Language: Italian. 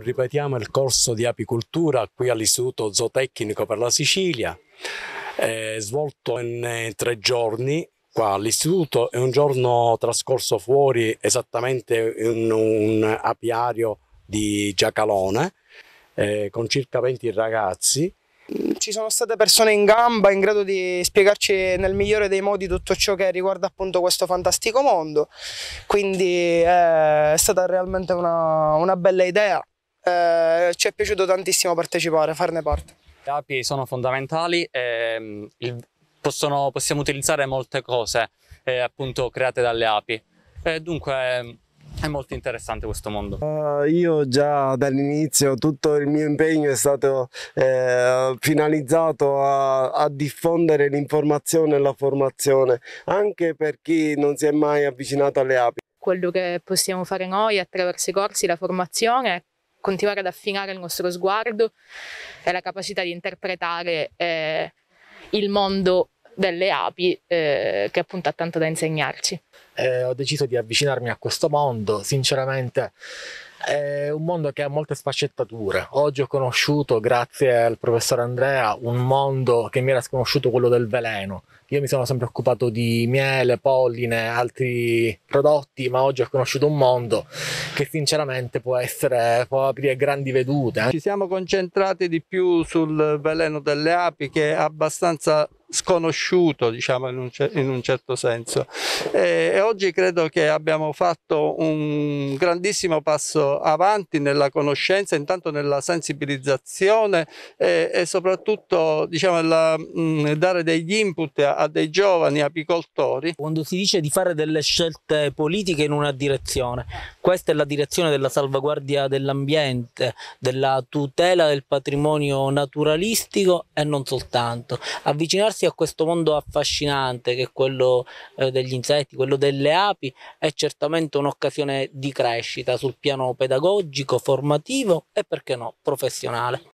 Ripetiamo il corso di apicoltura qui all'Istituto Zootecnico per la Sicilia, eh, svolto in eh, tre giorni qua all'istituto e un giorno trascorso fuori esattamente in un apiario di Giacalone eh, con circa 20 ragazzi. Mm, ci sono state persone in gamba in grado di spiegarci nel migliore dei modi tutto ciò che riguarda appunto questo fantastico mondo, quindi eh, è stata realmente una, una bella idea eh, ci è piaciuto tantissimo partecipare, farne parte. Le api sono fondamentali, ehm, il, possono, possiamo utilizzare molte cose eh, appunto create dalle api, eh, dunque è molto interessante questo mondo. Uh, io già dall'inizio tutto il mio impegno è stato eh, finalizzato a, a diffondere l'informazione e la formazione, anche per chi non si è mai avvicinato alle api. Quello che possiamo fare noi attraverso i corsi, la formazione, continuare ad affinare il nostro sguardo e la capacità di interpretare eh, il mondo delle api eh, che appunto ha tanto da insegnarci. Eh, ho deciso di avvicinarmi a questo mondo, sinceramente è un mondo che ha molte sfaccettature. Oggi ho conosciuto, grazie al professor Andrea, un mondo che mi era sconosciuto, quello del veleno. Io mi sono sempre occupato di miele, polline, altri prodotti, ma oggi ho conosciuto un mondo che sinceramente può, essere, può aprire grandi vedute. Eh. Ci siamo concentrati di più sul veleno delle api che è abbastanza sconosciuto diciamo in un, in un certo senso e, e, oggi credo che abbiamo fatto un grandissimo passo avanti nella conoscenza intanto nella sensibilizzazione e, e soprattutto diciamo la, mh, mm, dare degli input a, a dei giovani apicoltori quando si dice di fare delle scelte politiche in una direzione questa è la direzione della salvaguardia dell'ambiente della tutela del patrimonio naturalistico e non soltanto avvicinarsi aprirsi a questo mondo affascinante che è quello eh, degli insetti, quello delle api, è certamente un'occasione di crescita sul piano pedagogico, formativo e perché no, professionale.